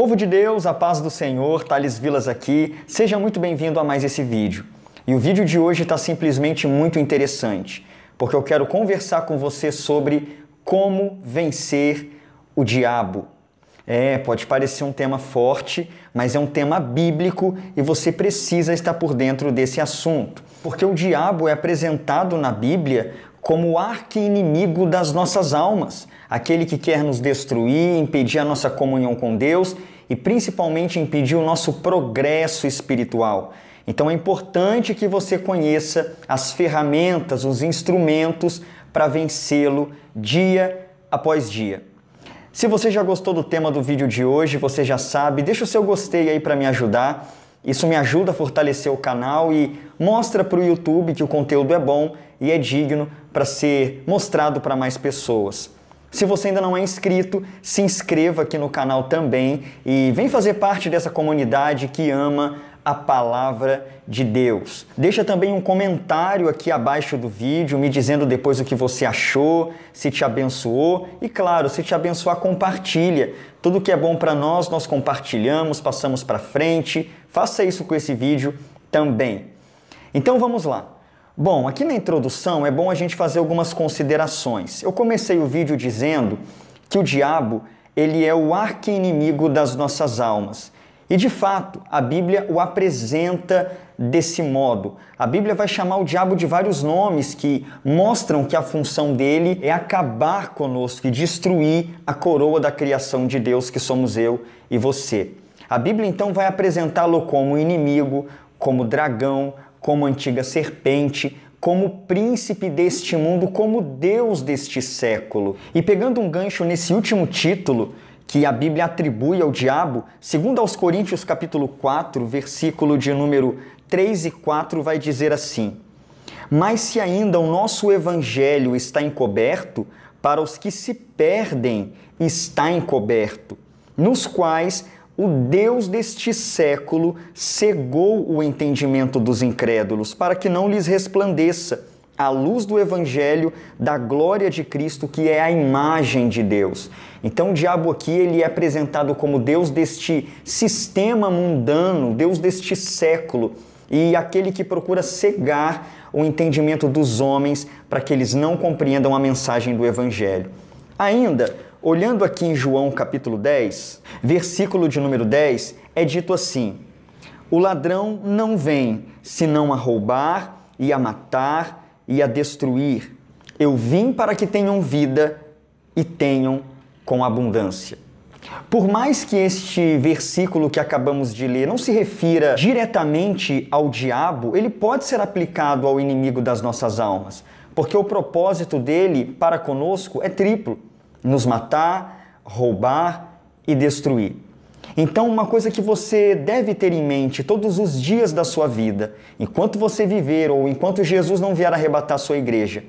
Povo de Deus, a paz do Senhor, Thales Vilas aqui. Seja muito bem-vindo a mais esse vídeo. E o vídeo de hoje está simplesmente muito interessante, porque eu quero conversar com você sobre como vencer o diabo. É, pode parecer um tema forte, mas é um tema bíblico e você precisa estar por dentro desse assunto. Porque o diabo é apresentado na Bíblia como o arqui-inimigo das nossas almas, aquele que quer nos destruir, impedir a nossa comunhão com Deus e principalmente impedir o nosso progresso espiritual. Então é importante que você conheça as ferramentas, os instrumentos para vencê-lo dia após dia. Se você já gostou do tema do vídeo de hoje, você já sabe, deixa o seu gostei aí para me ajudar. Isso me ajuda a fortalecer o canal e mostra para o YouTube que o conteúdo é bom e é digno para ser mostrado para mais pessoas. Se você ainda não é inscrito, se inscreva aqui no canal também e vem fazer parte dessa comunidade que ama a palavra de Deus. Deixa também um comentário aqui abaixo do vídeo me dizendo depois o que você achou, se te abençoou e claro, se te abençoar, compartilha. Tudo que é bom para nós, nós compartilhamos, passamos para frente. Faça isso com esse vídeo também. Então vamos lá. Bom, aqui na introdução é bom a gente fazer algumas considerações. Eu comecei o vídeo dizendo que o diabo, ele é o arqui-inimigo das nossas almas. E de fato, a Bíblia o apresenta desse modo. A Bíblia vai chamar o diabo de vários nomes que mostram que a função dele é acabar conosco e destruir a coroa da criação de Deus que somos eu e você. A Bíblia então vai apresentá-lo como inimigo, como dragão, como antiga serpente, como príncipe deste mundo, como Deus deste século. E pegando um gancho nesse último título, que a Bíblia atribui ao diabo, segundo aos Coríntios capítulo 4, versículo de número 3 e 4 vai dizer assim: Mas se ainda o nosso evangelho está encoberto, para os que se perdem está encoberto, nos quais o Deus deste século cegou o entendimento dos incrédulos, para que não lhes resplandeça à luz do evangelho da glória de Cristo, que é a imagem de Deus. Então o diabo aqui ele é apresentado como Deus deste sistema mundano, Deus deste século e aquele que procura cegar o entendimento dos homens para que eles não compreendam a mensagem do evangelho. Ainda, olhando aqui em João capítulo 10, versículo de número 10, é dito assim: O ladrão não vem senão a roubar e a matar e a destruir. Eu vim para que tenham vida e tenham com abundância. Por mais que este versículo que acabamos de ler não se refira diretamente ao diabo, ele pode ser aplicado ao inimigo das nossas almas, porque o propósito dele para conosco é triplo: nos matar, roubar e destruir. Então, uma coisa que você deve ter em mente todos os dias da sua vida, enquanto você viver ou enquanto Jesus não vier arrebatar sua igreja,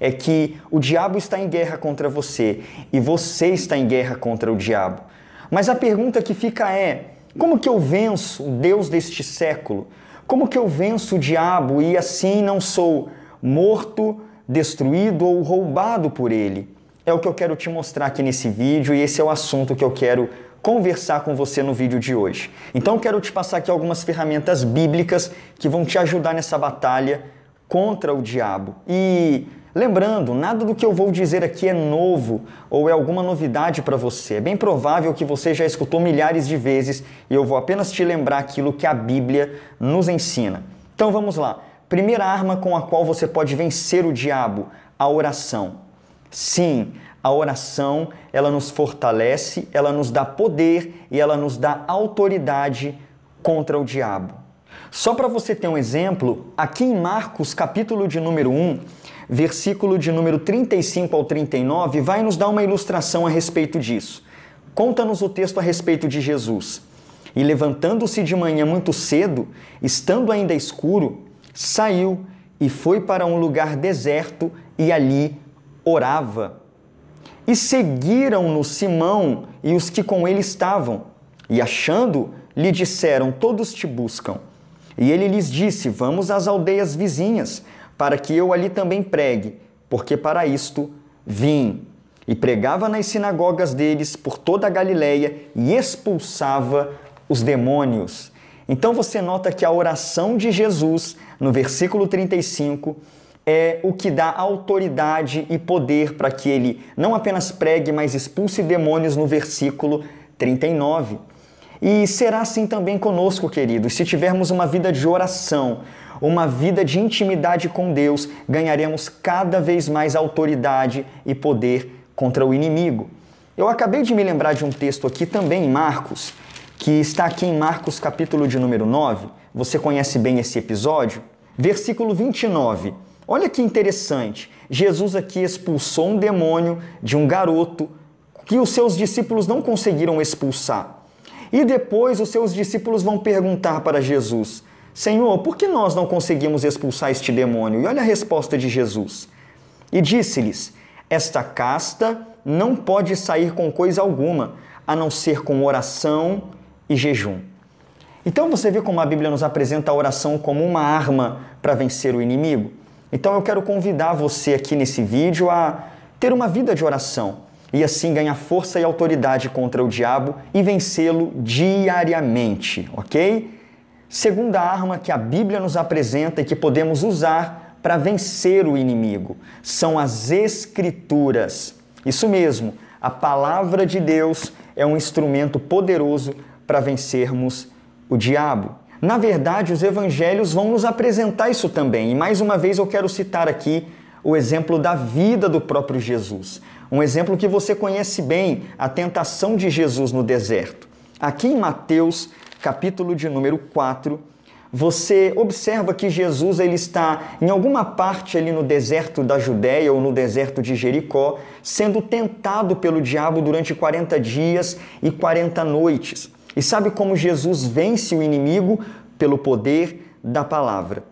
é que o diabo está em guerra contra você e você está em guerra contra o diabo. Mas a pergunta que fica é: como que eu venço o Deus deste século? Como que eu venço o diabo e assim não sou morto, destruído ou roubado por ele? É o que eu quero te mostrar aqui nesse vídeo e esse é o assunto que eu quero conversar com você no vídeo de hoje. Então quero te passar aqui algumas ferramentas bíblicas que vão te ajudar nessa batalha contra o diabo. E Lembrando, nada do que eu vou dizer aqui é novo ou é alguma novidade para você. É bem provável que você já escutou milhares de vezes e eu vou apenas te lembrar aquilo que a Bíblia nos ensina. Então vamos lá. Primeira arma com a qual você pode vencer o diabo: a oração. Sim, a oração, ela nos fortalece, ela nos dá poder e ela nos dá autoridade contra o diabo. Só para você ter um exemplo, aqui em Marcos, capítulo de número 1, versículo de número 35 ao 39, vai nos dar uma ilustração a respeito disso. Conta-nos o texto a respeito de Jesus. E levantando-se de manhã muito cedo, estando ainda escuro, saiu e foi para um lugar deserto e ali orava. E seguiram-no Simão e os que com ele estavam. E achando, lhe disseram: Todos te buscam. E ele lhes disse: Vamos às aldeias vizinhas, para que eu ali também pregue, porque para isto vim. E pregava nas sinagogas deles por toda a Galileia e expulsava os demônios. Então você nota que a oração de Jesus, no versículo 35, é o que dá autoridade e poder para que ele não apenas pregue, mas expulse demônios no versículo 39. E será assim também conosco, queridos. Se tivermos uma vida de oração, uma vida de intimidade com Deus, ganharemos cada vez mais autoridade e poder contra o inimigo. Eu acabei de me lembrar de um texto aqui também em Marcos, que está aqui em Marcos capítulo de número 9. Você conhece bem esse episódio? Versículo 29. Olha que interessante. Jesus aqui expulsou um demônio de um garoto que os seus discípulos não conseguiram expulsar. E depois os seus discípulos vão perguntar para Jesus: Senhor, por que nós não conseguimos expulsar este demônio? E olha a resposta de Jesus. E disse-lhes: Esta casta não pode sair com coisa alguma, a não ser com oração e jejum. Então você vê como a Bíblia nos apresenta a oração como uma arma para vencer o inimigo? Então eu quero convidar você aqui nesse vídeo a ter uma vida de oração e assim ganhar força e autoridade contra o diabo e vencê-lo diariamente, ok? Segunda arma que a Bíblia nos apresenta e que podemos usar para vencer o inimigo são as Escrituras. Isso mesmo, a palavra de Deus é um instrumento poderoso para vencermos o diabo. Na verdade, os evangelhos vão nos apresentar isso também. E mais uma vez eu quero citar aqui o exemplo da vida do próprio Jesus. Um exemplo que você conhece bem, a tentação de Jesus no deserto. Aqui em Mateus, capítulo de número 4, você observa que Jesus ele está em alguma parte ali no deserto da Judéia ou no deserto de Jericó, sendo tentado pelo diabo durante 40 dias e 40 noites. E sabe como Jesus vence o inimigo? Pelo poder da palavra.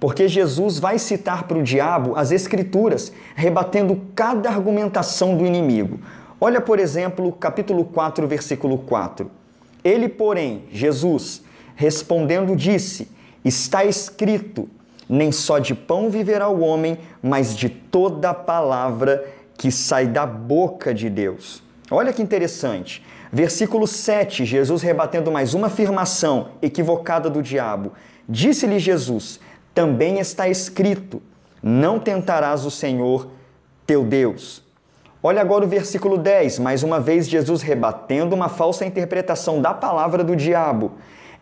Porque Jesus vai citar para o diabo as Escrituras, rebatendo cada argumentação do inimigo. Olha, por exemplo, capítulo 4, versículo 4. Ele, porém, Jesus, respondendo, disse: Está escrito, nem só de pão viverá o homem, mas de toda palavra que sai da boca de Deus. Olha que interessante. Versículo 7, Jesus rebatendo mais uma afirmação equivocada do diabo. Disse-lhe Jesus: Também está escrito: Não tentarás o Senhor teu Deus. Olha agora o versículo 10, mais uma vez Jesus rebatendo uma falsa interpretação da palavra do diabo.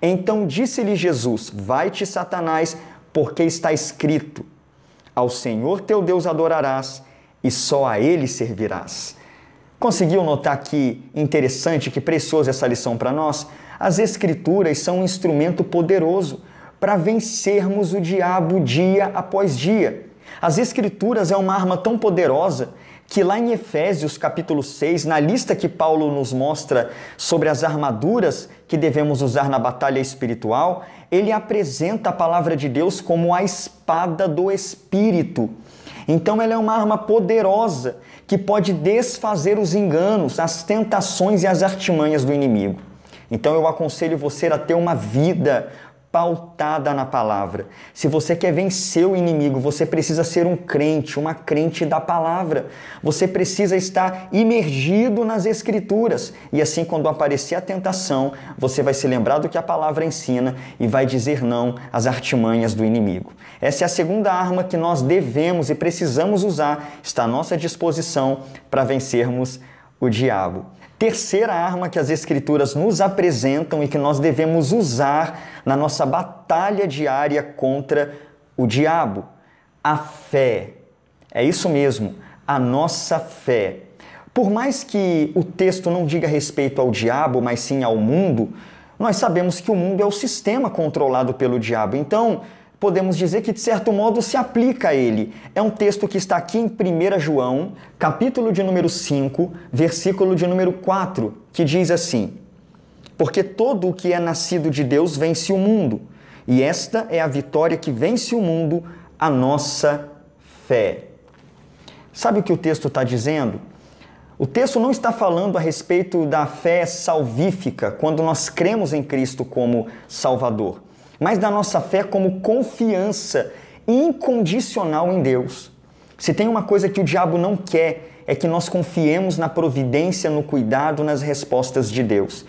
Então disse-lhe Jesus: Vai-te, Satanás, porque está escrito: Ao Senhor teu Deus adorarás e só a ele servirás. Conseguiu notar que interessante, que preciosa essa lição para nós? As Escrituras são um instrumento poderoso para vencermos o diabo dia após dia. As Escrituras é uma arma tão poderosa que lá em Efésios capítulo 6, na lista que Paulo nos mostra sobre as armaduras que devemos usar na batalha espiritual, ele apresenta a palavra de Deus como a espada do Espírito. Então ela é uma arma poderosa que pode desfazer os enganos, as tentações e as artimanhas do inimigo. Então eu aconselho você a ter uma vida pautada na palavra. Se você quer vencer o inimigo, você precisa ser um crente, uma crente da palavra. Você precisa estar imergido nas escrituras. E assim, quando aparecer a tentação, você vai se lembrar do que a palavra ensina e vai dizer não às artimanhas do inimigo. Essa é a segunda arma que nós devemos e precisamos usar, está à nossa disposição para vencermos o diabo terceira arma que as Escrituras nos apresentam e que nós devemos usar na nossa batalha diária contra o diabo: a fé. É isso mesmo, a nossa fé. Por mais que o texto não diga respeito ao diabo, mas sim ao mundo, nós sabemos que o mundo é o sistema controlado pelo diabo. Então, podemos dizer que de certo modo se aplica a ele. É um texto que está aqui em 1 João, capítulo de número 5, versículo de número 4, que diz assim: Porque todo o que é nascido de Deus vence o mundo, e esta é a vitória que vence o mundo, a nossa fé. Sabe o que o texto está dizendo? O texto não está falando a respeito da fé salvífica, quando nós cremos em Cristo como Salvador mas da nossa fé como confiança incondicional em Deus. Se tem uma coisa que o diabo não quer, é que nós confiemos na providência, no cuidado, nas respostas de Deus.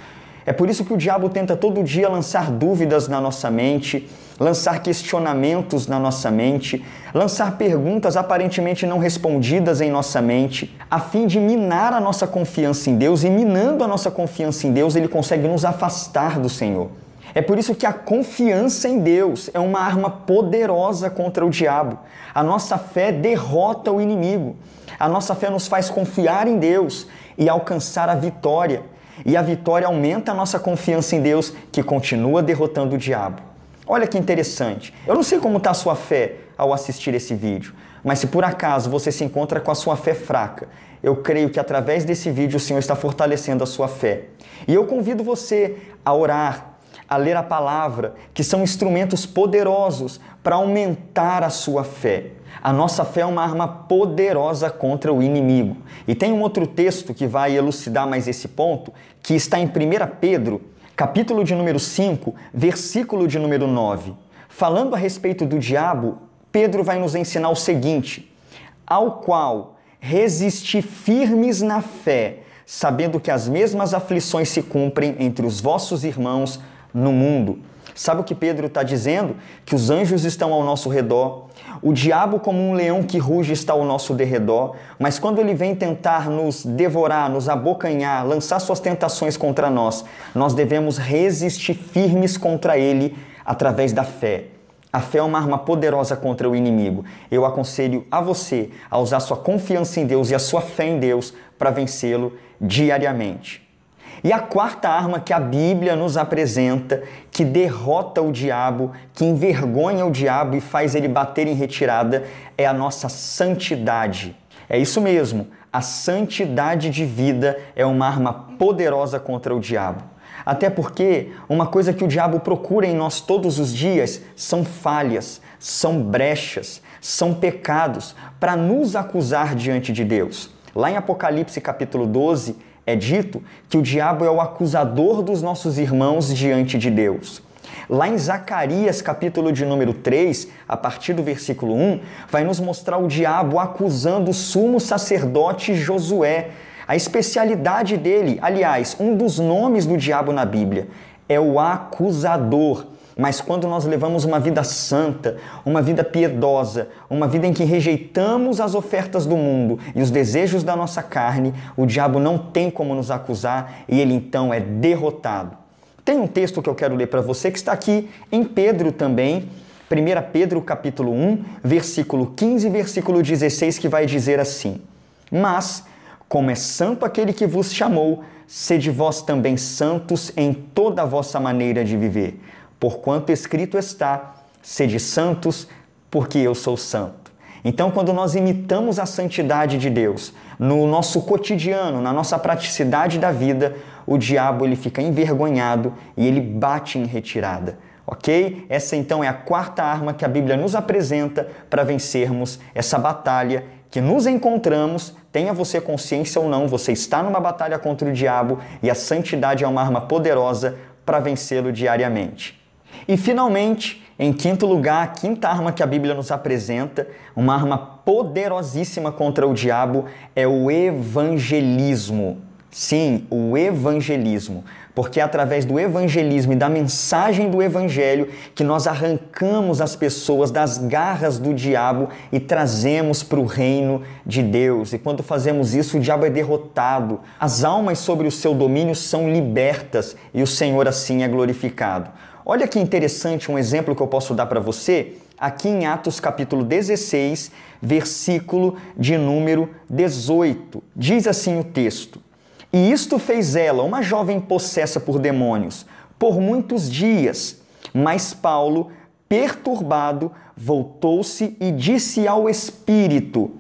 É por isso que o diabo tenta todo dia lançar dúvidas na nossa mente, lançar questionamentos na nossa mente, lançar perguntas aparentemente não respondidas em nossa mente, a fim de minar a nossa confiança em Deus, e minando a nossa confiança em Deus, ele consegue nos afastar do Senhor. É por isso que a confiança em Deus é uma arma poderosa contra o diabo. A nossa fé derrota o inimigo. A nossa fé nos faz confiar em Deus e alcançar a vitória. E a vitória aumenta a nossa confiança em Deus, que continua derrotando o diabo. Olha que interessante. Eu não sei como está a sua fé ao assistir esse vídeo, mas se por acaso você se encontra com a sua fé fraca, eu creio que através desse vídeo o Senhor está fortalecendo a sua fé. E eu convido você a orar, a ler a palavra, que são instrumentos poderosos para aumentar a sua fé. A nossa fé é uma arma poderosa contra o inimigo. E tem um outro texto que vai elucidar mais esse ponto, que está em 1 Pedro, capítulo de número 5, versículo de número 9. Falando a respeito do diabo, Pedro vai nos ensinar o seguinte: ao qual resisti firmes na fé, sabendo que as mesmas aflições se cumprem entre os vossos irmãos no mundo. Sabe o que Pedro está dizendo? Que os anjos estão ao nosso redor, o diabo, como um leão que ruge, está ao nosso derredor, mas quando ele vem tentar nos devorar, nos abocanhar, lançar suas tentações contra nós, nós devemos resistir firmes contra ele através da fé. A fé é uma arma poderosa contra o inimigo. Eu aconselho a você a usar sua confiança em Deus e a sua fé em Deus para vencê-lo diariamente. E a quarta arma que a Bíblia nos apresenta, que derrota o diabo, que envergonha o diabo e faz ele bater em retirada, é a nossa santidade. É isso mesmo, a santidade de vida é uma arma poderosa contra o diabo. Até porque uma coisa que o diabo procura em nós todos os dias são falhas, são brechas, são pecados para nos acusar diante de Deus. Lá em Apocalipse capítulo 12, é dito que o diabo é o acusador dos nossos irmãos diante de Deus. Lá em Zacarias, capítulo de número 3, a partir do versículo 1, vai nos mostrar o diabo acusando o sumo sacerdote Josué. A especialidade dele, aliás, um dos nomes do diabo na Bíblia, é o acusador. Mas quando nós levamos uma vida santa, uma vida piedosa, uma vida em que rejeitamos as ofertas do mundo e os desejos da nossa carne, o diabo não tem como nos acusar e ele então é derrotado. Tem um texto que eu quero ler para você que está aqui em Pedro também, 1 Pedro capítulo 1, versículo 15, versículo 16, que vai dizer assim: Mas, como é santo aquele que vos chamou, sede vós também santos em toda a vossa maneira de viver porquanto escrito está: sede santos, porque eu sou santo. Então, quando nós imitamos a santidade de Deus no nosso cotidiano, na nossa praticidade da vida, o diabo ele fica envergonhado e ele bate em retirada. Ok? Essa então é a quarta arma que a Bíblia nos apresenta para vencermos essa batalha que nos encontramos, tenha você consciência ou não, você está numa batalha contra o diabo e a santidade é uma arma poderosa para vencê-lo diariamente. E finalmente, em quinto lugar, a quinta arma que a Bíblia nos apresenta, uma arma poderosíssima contra o diabo, é o evangelismo. Sim, o evangelismo. Porque é através do evangelismo e da mensagem do evangelho que nós arrancamos as pessoas das garras do diabo e trazemos para o reino de Deus. E quando fazemos isso, o diabo é derrotado, as almas sobre o seu domínio são libertas e o Senhor assim é glorificado. Olha que interessante um exemplo que eu posso dar para você aqui em Atos capítulo 16, versículo de número 18. Diz assim o texto: E isto fez ela, uma jovem possessa por demônios, por muitos dias. Mas Paulo, perturbado, voltou-se e disse ao espírito: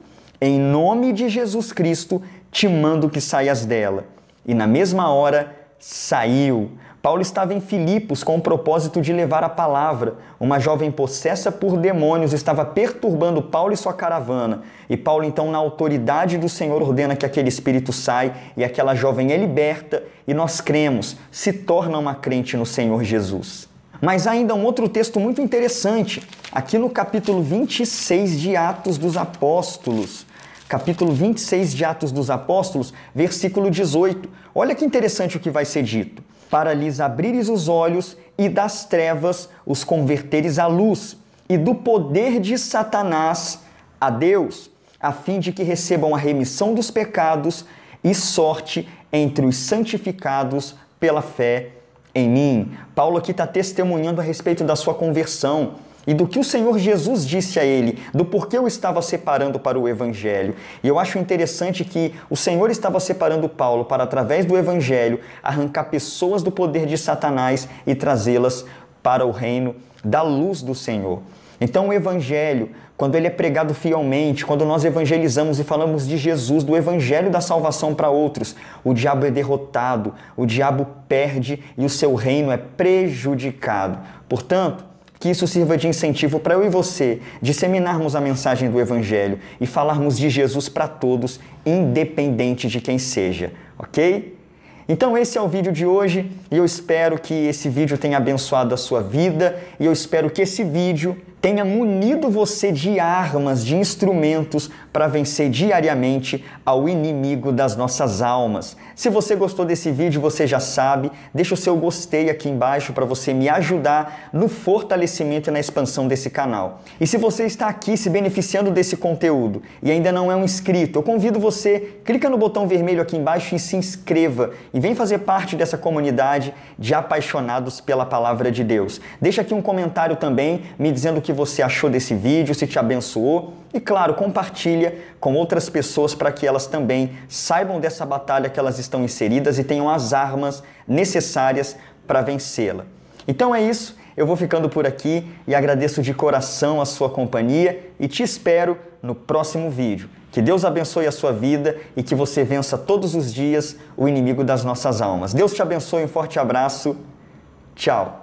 Em nome de Jesus Cristo, te mando que saias dela. E na mesma hora saiu. Paulo estava em Filipos com o propósito de levar a palavra. Uma jovem possessa por demônios estava perturbando Paulo e sua caravana. E Paulo, então, na autoridade do Senhor, ordena que aquele espírito saia e aquela jovem é liberta, e nós cremos, se torna uma crente no Senhor Jesus. Mas ainda um outro texto muito interessante, aqui no capítulo 26 de Atos dos Apóstolos. Capítulo 26 de Atos dos Apóstolos, versículo 18. Olha que interessante o que vai ser dito para lhes abrires os olhos e das trevas os converteres à luz, e do poder de Satanás a Deus, a fim de que recebam a remissão dos pecados e sorte entre os santificados pela fé em mim. Paulo aqui está testemunhando a respeito da sua conversão e do que o Senhor Jesus disse a ele, do porquê eu estava separando para o Evangelho. E eu acho interessante que o Senhor estava separando Paulo para, através do Evangelho, arrancar pessoas do poder de Satanás e trazê-las para o reino da luz do Senhor. Então, o Evangelho, quando ele é pregado fielmente, quando nós evangelizamos e falamos de Jesus, do Evangelho da salvação para outros, o diabo é derrotado, o diabo perde e o seu reino é prejudicado. Portanto, que isso sirva de incentivo para eu e você disseminarmos a mensagem do Evangelho e falarmos de Jesus para todos, independente de quem seja, ok? Então esse é o vídeo de hoje e eu espero que esse vídeo tenha abençoado a sua vida e eu espero que esse vídeo tenha munido você de armas, de instrumentos para vencer diariamente ao inimigo das nossas almas. Se você gostou desse vídeo, você já sabe, deixa o seu gostei aqui embaixo para você me ajudar no fortalecimento e na expansão desse canal. E se você está aqui se beneficiando desse conteúdo e ainda não é um inscrito, eu convido você, clica no botão vermelho aqui embaixo e se inscreva e vem fazer parte dessa comunidade de apaixonados pela palavra de Deus. Deixa aqui um comentário também me dizendo o que você achou desse vídeo, se te abençoou e claro, compartilhe compartilha com outras pessoas para que elas também saibam dessa batalha que elas estão inseridas e tenham as armas necessárias para vencê-la. Então é isso, eu vou ficando por aqui e agradeço de coração a sua companhia e te espero no próximo vídeo. Que Deus abençoe a sua vida e que você vença todos os dias o inimigo das nossas almas. Deus te abençoe, um forte abraço. Tchau.